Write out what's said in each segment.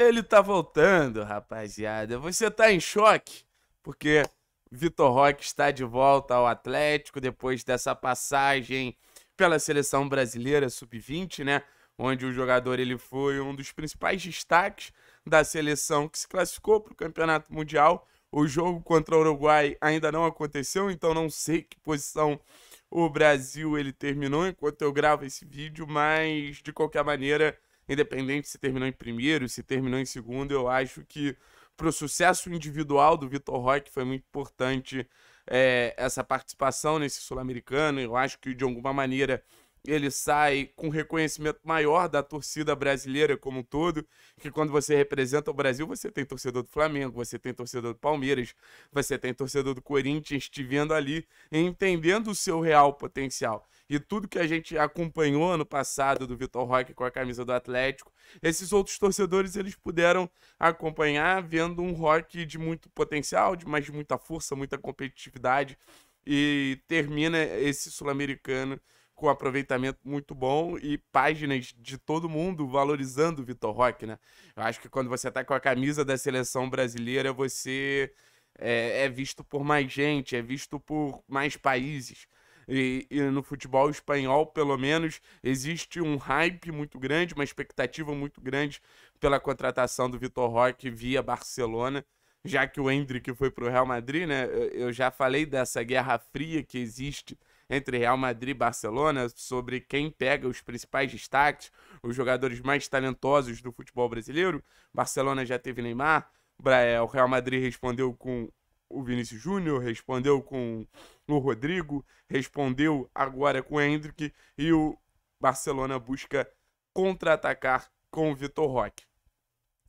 Ele tá voltando, rapaziada. Você tá em choque, porque Vitor Roque está de volta ao Atlético depois dessa passagem pela seleção brasileira sub-20, né? Onde o jogador ele foi um dos principais destaques da seleção que se classificou para o Campeonato Mundial. O jogo contra o Uruguai ainda não aconteceu, então não sei que posição o Brasil ele terminou enquanto eu gravo esse vídeo, mas de qualquer maneira independente se terminou em primeiro, se terminou em segundo, eu acho que para o sucesso individual do Vitor Roque foi muito importante é, essa participação nesse Sul-Americano. Eu acho que de alguma maneira ele sai com reconhecimento maior da torcida brasileira como um todo, que quando você representa o Brasil, você tem torcedor do Flamengo, você tem torcedor do Palmeiras, você tem torcedor do Corinthians te vendo ali e entendendo o seu real potencial e tudo que a gente acompanhou ano passado do Vitor Roque com a camisa do Atlético, esses outros torcedores eles puderam acompanhar vendo um Roque de muito potencial, de mais muita força, muita competitividade e termina esse sul-americano com aproveitamento muito bom e páginas de todo mundo valorizando o Vitor Roque, né? Eu acho que quando você tá com a camisa da seleção brasileira, você é, é, visto por mais gente, é visto por mais países e, e no futebol espanhol, pelo menos, existe um hype muito grande, uma expectativa muito grande pela contratação do Vitor Roque via Barcelona já que o Hendrick foi para o Real Madrid, né? Eu já falei dessa guerra fria que existe entre Real Madrid e Barcelona sobre quem pega os principais destaques, os jogadores mais talentosos do futebol brasileiro. Barcelona já teve Neymar, o Real Madrid respondeu com o Vinícius Júnior, respondeu com o Rodrigo, respondeu agora com o Hendrick e o Barcelona busca contra-atacar com o Vitor Roque.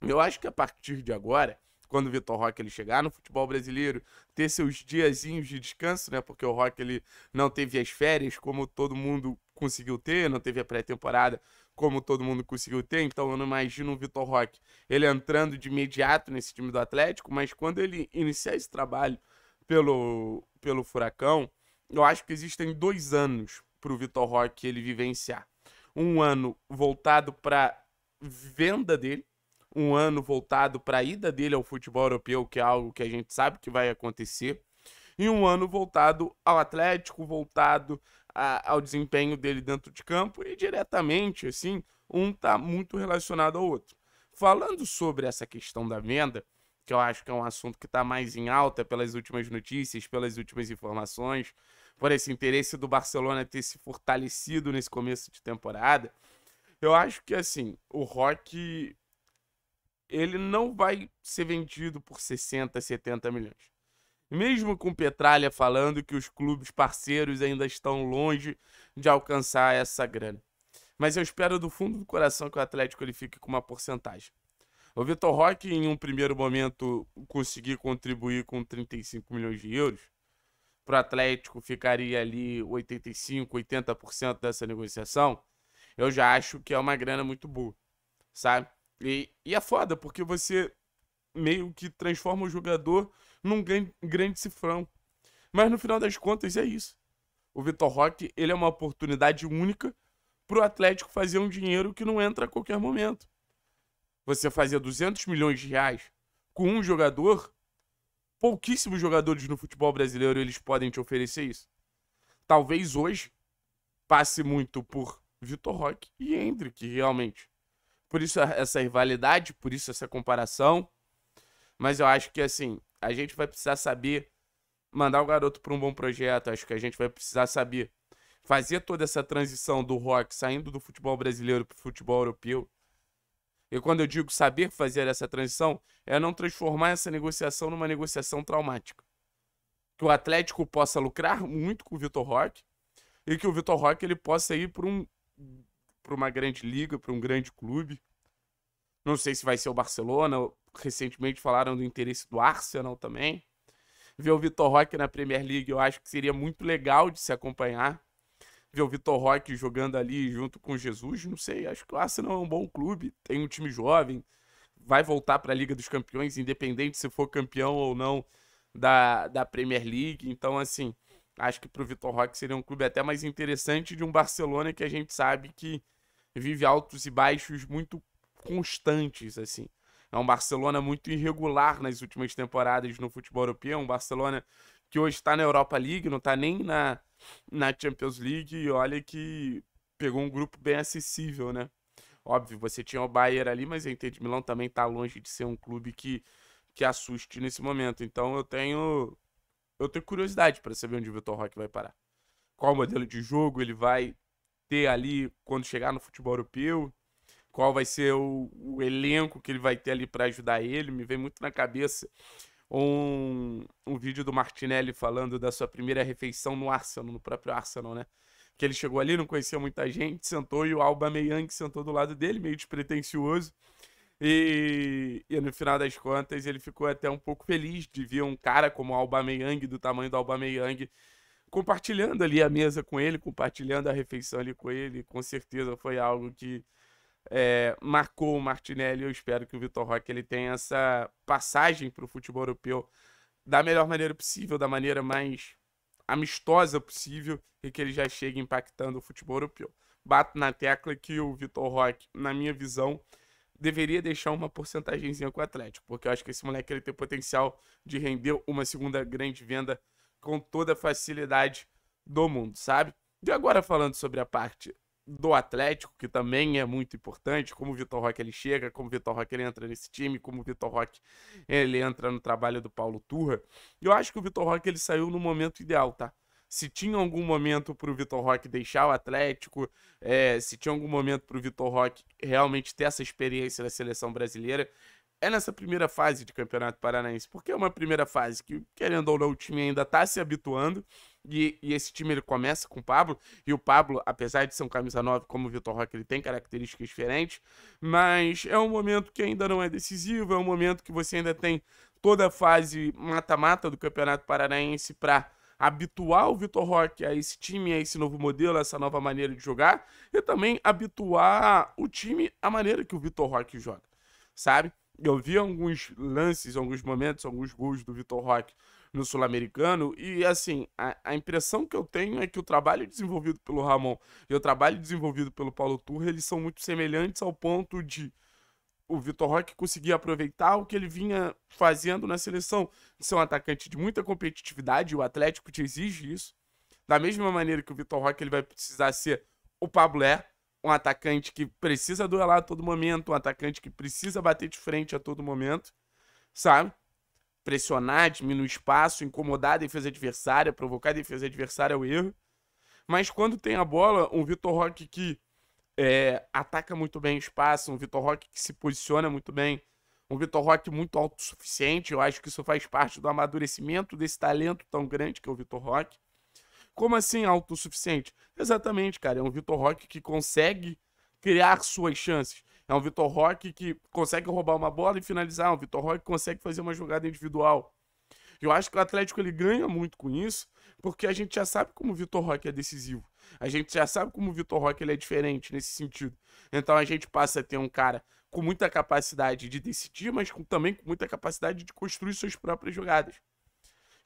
Eu acho que a partir de agora, quando o Vitor Roque ele chegar no futebol brasileiro, ter seus diazinhos de descanso, né? Porque o Roque ele não teve as férias como todo mundo conseguiu ter, não teve a pré-temporada como todo mundo conseguiu ter, então eu não imagino o Vitor Roque ele entrando de imediato nesse time do Atlético, mas quando ele iniciar esse trabalho pelo, pelo Furacão, eu acho que existem dois anos para o Vitor Roque ele vivenciar. Um ano voltado para venda dele, um ano voltado para a ida dele ao futebol europeu, que é algo que a gente sabe que vai acontecer, e um ano voltado ao Atlético, voltado a, ao desempenho dele dentro de campo e diretamente, assim, um está muito relacionado ao outro. Falando sobre essa questão da venda, que eu acho que é um assunto que está mais em alta pelas últimas notícias, pelas últimas informações, por esse interesse do Barcelona ter se fortalecido nesse começo de temporada, eu acho que, assim, o Rock ele não vai ser vendido por 60, 70 milhões mesmo com Petralha falando que os clubes parceiros ainda estão longe de alcançar essa grana. Mas eu espero do fundo do coração que o Atlético ele fique com uma porcentagem. O Vitor Roque, em um primeiro momento, conseguir contribuir com 35 milhões de euros. Para o Atlético ficaria ali 85, 80% dessa negociação. Eu já acho que é uma grana muito boa, sabe? E, e é foda, porque você meio que transforma o jogador num grande, cifrão. Mas no final das contas é isso. O Vitor Roque, ele é uma oportunidade única para o Atlético fazer um dinheiro que não entra a qualquer momento. Você fazer 200 milhões de reais com um jogador, pouquíssimos jogadores no futebol brasileiro eles podem te oferecer isso. Talvez hoje passe muito por Vitor Roque e Hendrick, realmente. Por isso essa rivalidade, por isso essa comparação. Mas eu acho que, assim, a gente vai precisar saber mandar o garoto para um bom projeto. Acho que a gente vai precisar saber fazer toda essa transição do rock saindo do futebol brasileiro para o futebol europeu. E quando eu digo saber fazer essa transição, é não transformar essa negociação numa negociação traumática. Que o Atlético possa lucrar muito com o Vitor Roque e que o Vitor Roque ele possa ir para um, uma grande liga, para um grande clube. Não sei se vai ser o Barcelona, recentemente falaram do interesse do Arsenal também. Ver o Vitor Roque na Premier League eu acho que seria muito legal de se acompanhar. Ver o Vitor Roque jogando ali junto com Jesus, não sei, acho que o Arsenal é um bom clube, tem um time jovem, vai voltar para a Liga dos Campeões, independente se for campeão ou não da, da Premier League. Então, assim, acho que para o Vitor Roque seria um clube até mais interessante de um Barcelona que a gente sabe que vive altos e baixos muito constantes, assim. É um Barcelona muito irregular nas últimas temporadas no futebol europeu. É um Barcelona que hoje está na Europa League, não está nem na, na Champions League. E olha que pegou um grupo bem acessível, né? Óbvio, você tinha o Bayern ali, mas a Inter de Milão também está longe de ser um clube que, que assuste nesse momento. Então eu tenho eu tenho curiosidade para saber onde o Vitor Roque vai parar. Qual modelo de jogo ele vai ter ali quando chegar no futebol europeu qual vai ser o, o elenco que ele vai ter ali para ajudar ele. Me vem muito na cabeça um, um vídeo do Martinelli falando da sua primeira refeição no Arsenal, no próprio Arsenal, né? Que ele chegou ali, não conhecia muita gente, sentou e o Alba Meyang sentou do lado dele, meio despretensioso. E, e, no final das contas ele ficou até um pouco feliz de ver um cara como o Aubameyang, do tamanho do Alba Aubameyang, compartilhando ali a mesa com ele, compartilhando a refeição ali com ele. Com certeza foi algo que é, marcou o Martinelli. Eu espero que o Vitor Roque ele tenha essa passagem para o futebol europeu da melhor maneira possível, da maneira mais amistosa possível e que ele já chegue impactando o futebol europeu. Bato na tecla que o Vitor Roque, na minha visão, deveria deixar uma porcentagemzinha com o Atlético, porque eu acho que esse moleque ele tem potencial de render uma segunda grande venda com toda a facilidade do mundo, sabe? E agora falando sobre a parte do Atlético, que também é muito importante, como o Vitor Roque ele chega, como o Vitor Roque ele entra nesse time, como o Vitor Roque ele entra no trabalho do Paulo Turra. Eu acho que o Vitor Roque ele saiu no momento ideal, tá? Se tinha algum momento para o Vitor Roque deixar o Atlético, é, se tinha algum momento para o Vitor Roque realmente ter essa experiência da seleção brasileira, é nessa primeira fase de Campeonato Paranaense, porque é uma primeira fase que, querendo ou não, o time ainda está se habituando, e, e, esse time ele começa com o Pablo, e o Pablo, apesar de ser um camisa 9 como o Vitor Roque, ele tem características diferentes, mas é um momento que ainda não é decisivo, é um momento que você ainda tem toda a fase mata-mata do Campeonato Paranaense para habituar o Vitor Roque a esse time, a esse novo modelo, a essa nova maneira de jogar, e também habituar o time à maneira que o Vitor Roque joga, sabe? Eu vi alguns lances, alguns momentos, alguns gols do Vitor Roque no Sul-Americano. E assim, a, a, impressão que eu tenho é que o trabalho desenvolvido pelo Ramon e o trabalho desenvolvido pelo Paulo Turra, eles são muito semelhantes ao ponto de o Vitor Roque conseguir aproveitar o que ele vinha fazendo na seleção, ser um atacante de muita competitividade, o Atlético te exige isso. Da mesma maneira que o Vitor Roque ele vai precisar ser o Pablo é, um atacante que precisa duelar a todo momento, um atacante que precisa bater de frente a todo momento, sabe? pressionar, diminuir espaço, incomodar a defesa adversária, provocar a defesa adversária ao erro. Mas quando tem a bola, um Vitor Roque que é, ataca muito bem o espaço, um Vitor Roque que se posiciona muito bem, um Vitor Roque muito autossuficiente. Eu acho que isso faz parte do amadurecimento desse talento tão grande que é o Vitor Roque. Como assim autossuficiente? Exatamente, cara. É um Vitor Roque que consegue criar suas chances. É um Vitor Roque que consegue roubar uma bola e finalizar. É um Vitor Roque que consegue fazer uma jogada individual. Eu acho que o Atlético ele ganha muito com isso, porque a gente já sabe como o Vitor Roque é decisivo. A gente já sabe como o Vitor Roque ele é diferente nesse sentido. Então a gente passa a ter um cara com muita capacidade de decidir, mas com, também com muita capacidade de construir suas próprias jogadas.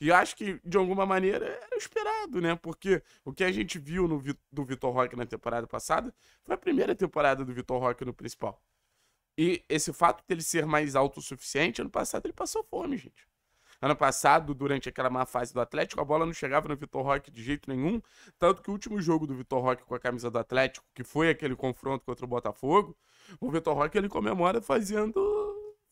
E acho que, de alguma maneira, era esperado, né? Porque o que a gente viu no, do Vitor Roque na temporada passada foi a primeira temporada do Vitor Roque no principal. E esse fato dele ser mais autossuficiente, ano passado ele passou fome, gente. Ano passado, durante aquela má fase do Atlético, a bola não chegava no Vitor Roque de jeito nenhum. Tanto que o último jogo do Vitor Roque com a camisa do Atlético, que foi aquele confronto contra o Botafogo, o Vitor Roque ele comemora fazendo,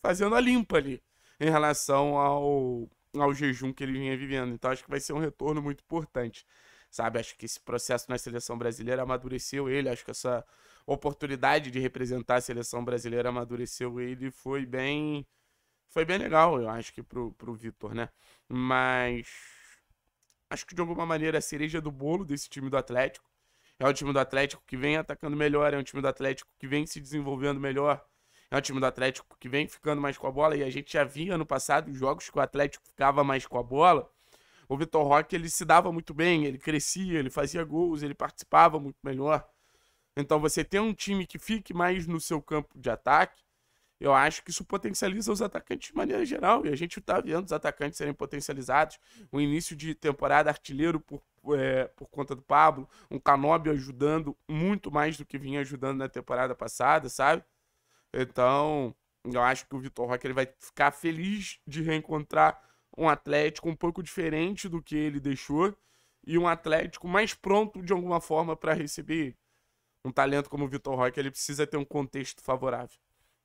fazendo a limpa ali em relação ao ao jejum que ele vinha vivendo. Então acho que vai ser um retorno muito importante, sabe? Acho que esse processo na seleção brasileira amadureceu ele, acho que essa oportunidade de representar a seleção brasileira amadureceu ele, foi bem foi bem legal, eu acho que pro pro Vitor, né? Mas acho que de alguma maneira a cereja do bolo desse time do Atlético é um time do Atlético que vem atacando melhor, é um time do Atlético que vem se desenvolvendo melhor é um time do Atlético que vem ficando mais com a bola e a gente já via ano passado jogos que o Atlético ficava mais com a bola. O Vitor Roque ele se dava muito bem, ele crescia, ele fazia gols, ele participava muito melhor. Então você ter um time que fique mais no seu campo de ataque, eu acho que isso potencializa os atacantes de maneira geral. E a gente está vendo os atacantes serem potencializados. O início de temporada artilheiro por, é, por conta do Pablo, um Canóbio ajudando muito mais do que vinha ajudando na temporada passada, sabe? Então, eu acho que o Vitor Roque ele vai ficar feliz de reencontrar um Atlético um pouco diferente do que ele deixou e um Atlético mais pronto de alguma forma para receber um talento como o Vitor Roque, ele precisa ter um contexto favorável.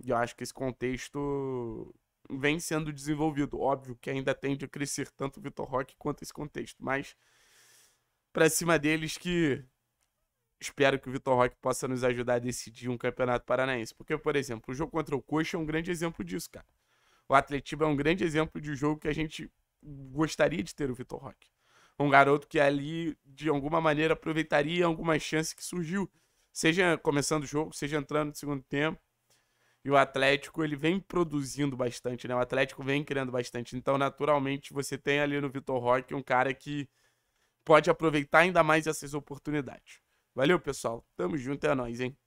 E eu acho que esse contexto vem sendo desenvolvido. Óbvio que ainda tende a crescer tanto o Vitor Roque quanto esse contexto, mas para cima deles que espero que o Vitor Roque possa nos ajudar a decidir um campeonato paranaense. Porque, por exemplo, o jogo contra o Coxa é um grande exemplo disso, cara. O Atletiba é um grande exemplo de jogo que a gente gostaria de ter o Vitor Roque. Um garoto que ali, de alguma maneira, aproveitaria algumas chances que surgiu. Seja começando o jogo, seja entrando no segundo tempo. E o Atlético, ele vem produzindo bastante, né? O Atlético vem criando bastante. Então, naturalmente, você tem ali no Vitor Roque um cara que pode aproveitar ainda mais essas oportunidades. Valeu, pessoal. Tamo junto, é nóis, hein?